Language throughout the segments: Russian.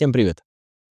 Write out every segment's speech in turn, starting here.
Всем привет!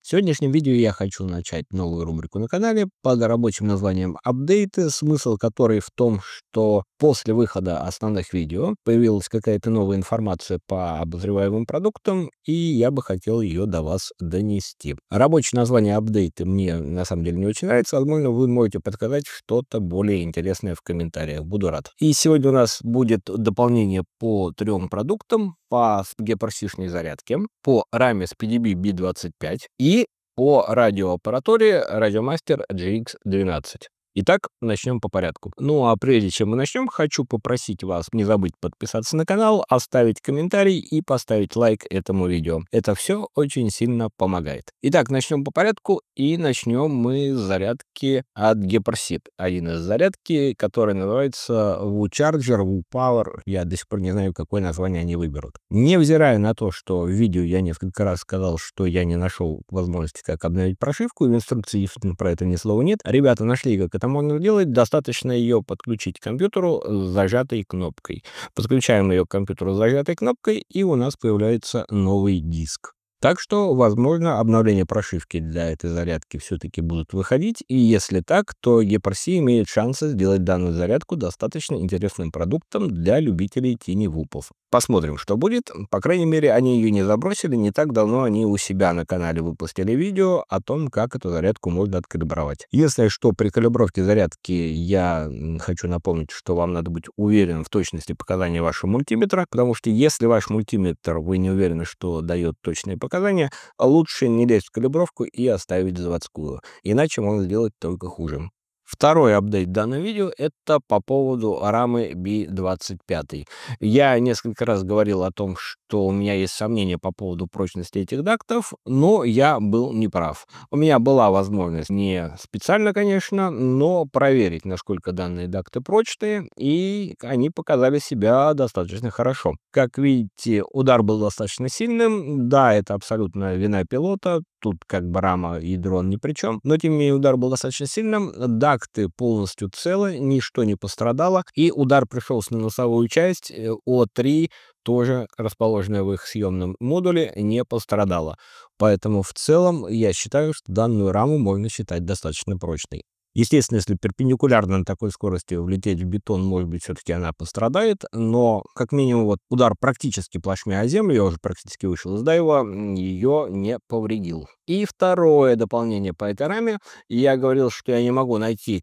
В сегодняшнем видео я хочу начать новую рубрику на канале под рабочим названием «Апдейты», смысл которой в том, что после выхода основных видео появилась какая-то новая информация по обозреваемым продуктам, и я бы хотел ее до вас донести. Рабочее название «Апдейты» мне на самом деле не очень нравится, возможно, вы можете подсказать что-то более интересное в комментариях, буду рад. И сегодня у нас будет дополнение по трем продуктам, по гепарсишной зарядке, по раме с PDB B25 и по радиоаппаратуре Radiomaster GX12. Итак, начнем по порядку. Ну а прежде чем мы начнем, хочу попросить вас не забыть подписаться на канал, оставить комментарий и поставить лайк этому видео. Это все очень сильно помогает. Итак, начнем по порядку и начнем мы с зарядки от Гепарсит, Один из зарядки, который называется WooCharger, WooPower. Я до сих пор не знаю, какое название они выберут. Невзирая на то, что в видео я несколько раз сказал, что я не нашел возможности, как обновить прошивку, и в инструкции про это ни слова нет, ребята нашли, как это можно делать, достаточно ее подключить к компьютеру э, с зажатой кнопкой. Подключаем ее к компьютеру с зажатой кнопкой, и у нас появляется новый диск. Так что, возможно, обновления прошивки для этой зарядки все-таки будут выходить, и если так, то EPRC имеет шансы сделать данную зарядку достаточно интересным продуктом для любителей тени вупов. Посмотрим, что будет. По крайней мере, они ее не забросили. Не так давно они у себя на канале выпустили видео о том, как эту зарядку можно откалибровать. Если что, при калибровке зарядки я хочу напомнить, что вам надо быть уверенным в точности показаний вашего мультиметра, потому что если ваш мультиметр, вы не уверены, что дает точные показания, лучше не лезть в калибровку и оставить заводскую. Иначе можно сделать только хуже. Второй апдейт данного видео – это по поводу рамы B25. Я несколько раз говорил о том, что у меня есть сомнения по поводу прочности этих дактов, но я был неправ. У меня была возможность, не специально, конечно, но проверить, насколько данные дакты прочные, и они показали себя достаточно хорошо. Как видите, удар был достаточно сильным. Да, это абсолютно вина пилота, тут как бы рама и дрон ни при чем. Но тем не менее удар был достаточно сильным. Дакты полностью целы, ничто не пострадало. И удар пришелся на носовую часть. Э, О3 тоже расположенная в их съемном модуле, не пострадала. Поэтому в целом я считаю, что данную раму можно считать достаточно прочной. Естественно, если перпендикулярно на такой скорости влететь в бетон, может быть, все-таки она пострадает, но как минимум вот удар практически плашмя о землю, я уже практически вышел из дайва, ее не повредил. И второе дополнение по этой раме. Я говорил, что я не могу найти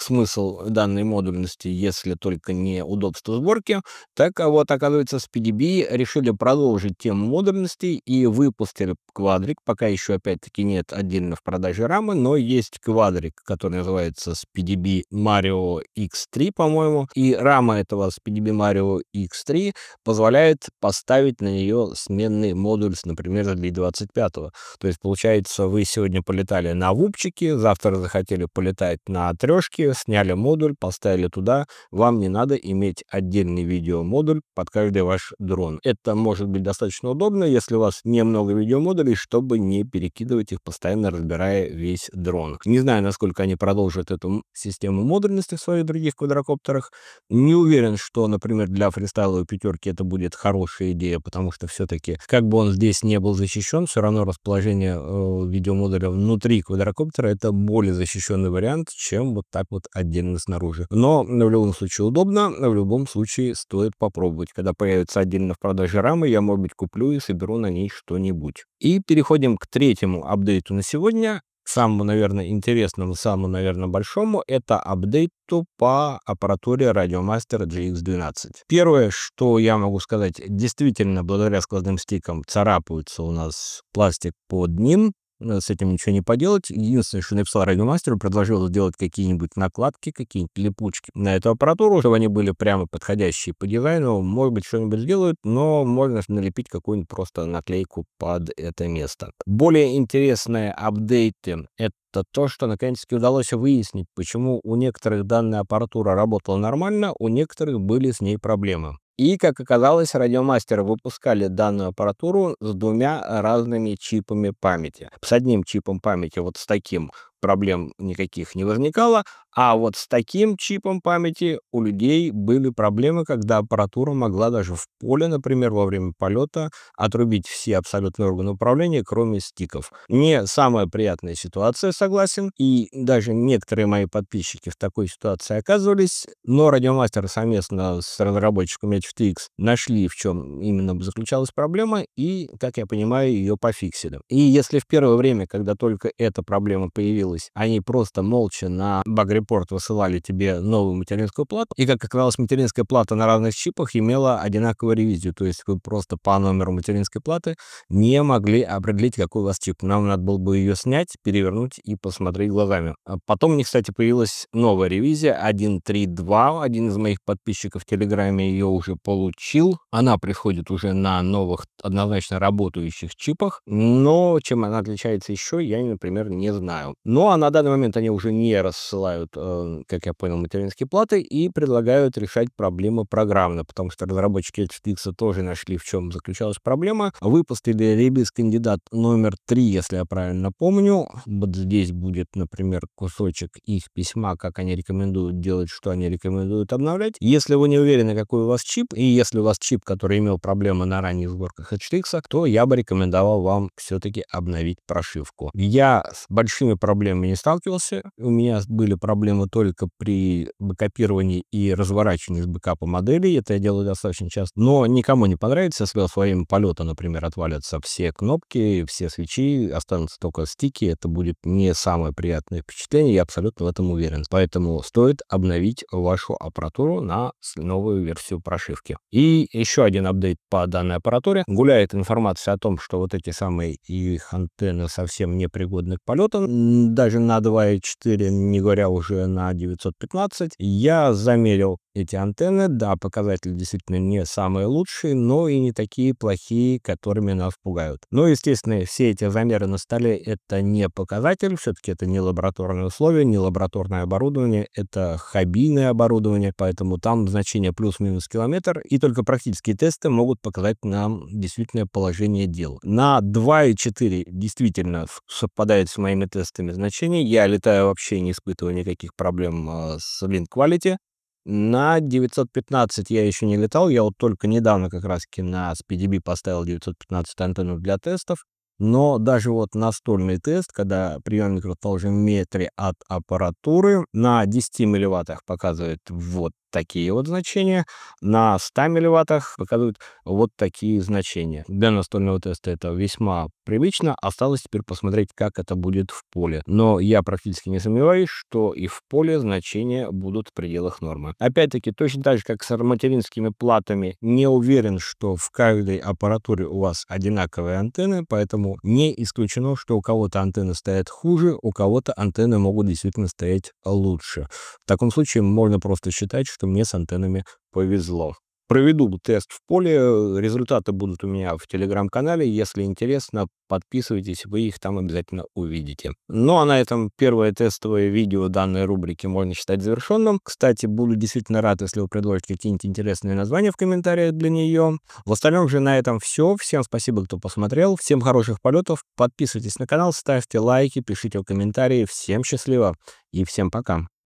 смысл данной модульности, если только не удобство сборки. Так а вот, оказывается, с PDB решили продолжить тему модульности и выпустили квадрик. Пока еще, опять-таки, нет отдельно в продаже рамы, но есть квадрик, который называется с PDB Mario X3, по-моему. И рама этого с PDB Mario X3 позволяет поставить на нее сменный модуль, например, для 25 -го. То есть, получается, вы сегодня полетали на вупчике, завтра захотели полетать на трешке, ссылки, сняли модуль, поставили туда. Вам не надо иметь отдельный видеомодуль под каждый ваш дрон. Это может быть достаточно удобно, если у вас немного видеомодулей, чтобы не перекидывать их, постоянно разбирая весь дрон. Не знаю, насколько они продолжат эту систему модульности в своих других квадрокоптерах. Не уверен, что, например, для фристайловой пятерки это будет хорошая идея, потому что все-таки, как бы он здесь не был защищен, все равно расположение э, видеомодуля внутри квадрокоптера это более защищенный вариант, чем вот так вот отдельно снаружи. Но в любом случае удобно, в любом случае стоит попробовать. Когда появится отдельно в продаже рамы, я, может быть, куплю и соберу на ней что-нибудь. И переходим к третьему апдейту на сегодня самому, наверное, интересному, самому, наверное, большому, это апдейту по аппаратуре Radiomaster GX12. Первое, что я могу сказать, действительно, благодаря складным стикам царапаются у нас пластик под ним, Э, с этим ничего не поделать. Единственное, что написал радиомастеру, предложил сделать какие-нибудь накладки, какие-нибудь липучки на эту аппаратуру, чтобы они были прямо подходящие по дизайну. Может быть, что-нибудь сделают, но можно налепить какую-нибудь просто наклейку под это место. Более интересные апдейты — это это то, что наконец-таки удалось выяснить, почему у некоторых данная аппаратура работала нормально, у некоторых были с ней проблемы. И, как оказалось, радиомастеры выпускали данную аппаратуру с двумя разными чипами памяти. С одним чипом памяти, вот с таким, проблем никаких не возникало, а вот с таким чипом памяти у людей были проблемы, когда аппаратура могла даже в поле, например, во время полета отрубить все абсолютные органы управления, кроме стиков. Не самая приятная ситуация, согласен, и даже некоторые мои подписчики в такой ситуации оказывались, но радиомастер совместно с разработчиком HTX нашли, в чем именно заключалась проблема, и, как я понимаю, ее пофиксили. И если в первое время, когда только эта проблема появилась, делалось. Они просто молча на баг-репорт высылали тебе новую материнскую плату. И, как оказалось, материнская плата на разных чипах имела одинаковую ревизию. То есть вы просто по номеру материнской платы не могли определить, какой у вас чип. Нам надо было бы ее снять, перевернуть и посмотреть глазами. А потом мне, кстати, появилась новая ревизия 1.3.2. Один из моих подписчиков в Телеграме ее уже получил. Она приходит уже на новых, однозначно работающих чипах. Но чем она отличается еще, я, например, не знаю. Но но а на данный момент они уже не рассылают, э, как я понял, материнские платы и предлагают решать проблемы программно, потому что разработчики HTX тоже нашли, в чем заключалась проблема. Выпустили ребис кандидат номер 3, если я правильно помню. Вот здесь будет, например, кусочек их письма, как они рекомендуют делать, что они рекомендуют обновлять. Если вы не уверены, какой у вас чип, и если у вас чип, который имел проблемы на ранних сборках HTX, то я бы рекомендовал вам все-таки обновить прошивку. Я с большими проблемами проблемами не сталкивался. У меня были проблемы только при бэкопировании и разворачивании с бэкапа моделей. Это я делаю достаточно часто. Но никому не понравится, если во время полета, например, отвалятся все кнопки, все свечи, останутся только стики. Это будет не самое приятное впечатление, я абсолютно в этом уверен. Поэтому стоит обновить вашу аппаратуру на новую версию прошивки. И еще один апдейт по данной аппаратуре. Гуляет информация о том, что вот эти самые их антенны совсем не пригодны к полетам даже на 2.4, не говоря уже на 915, я замерил эти антенны. Да, показатели действительно не самые лучшие, но и не такие плохие, которыми нас пугают. Но, естественно, все эти замеры на столе — это не показатель, все-таки это не лабораторные условия, не лабораторное оборудование, это хоббийное оборудование, поэтому там значение плюс-минус километр, и только практические тесты могут показать нам действительное положение дел. На 2,4 действительно совпадает с моими тестами значения. я летаю вообще не испытываю никаких проблем а, с wind quality, на 915 я еще не летал, я вот только недавно как раз-таки на SPDB поставил 915 антенну для тестов, но даже вот настольный тест, когда приемник расположен в метре от аппаратуры, на 10 милливаттах показывает вот такие вот значения, на 100 милливаттах показывают вот такие значения. Для настольного теста это весьма привычно, осталось теперь посмотреть, как это будет в поле. Но я практически не сомневаюсь, что и в поле значения будут в пределах нормы. Опять-таки, точно так же, как с материнскими платами, не уверен, что в каждой аппаратуре у вас одинаковые антенны, поэтому не исключено, что у кого-то антенны стоят хуже, у кого-то антенны могут действительно стоять лучше. В таком случае можно просто считать, что что мне с антеннами повезло. Проведу тест в поле, э, результаты будут у меня в телеграм-канале. Если интересно, подписывайтесь, вы их там обязательно увидите. Ну а на этом первое тестовое видео данной рубрики можно считать завершенным. Кстати, буду действительно рад, если вы предложите какие-нибудь интересные названия в комментариях для нее. В остальном же на этом все. Всем спасибо, кто посмотрел. Всем хороших полетов. Подписывайтесь на канал, ставьте лайки, пишите комментарии. Всем счастливо и всем пока.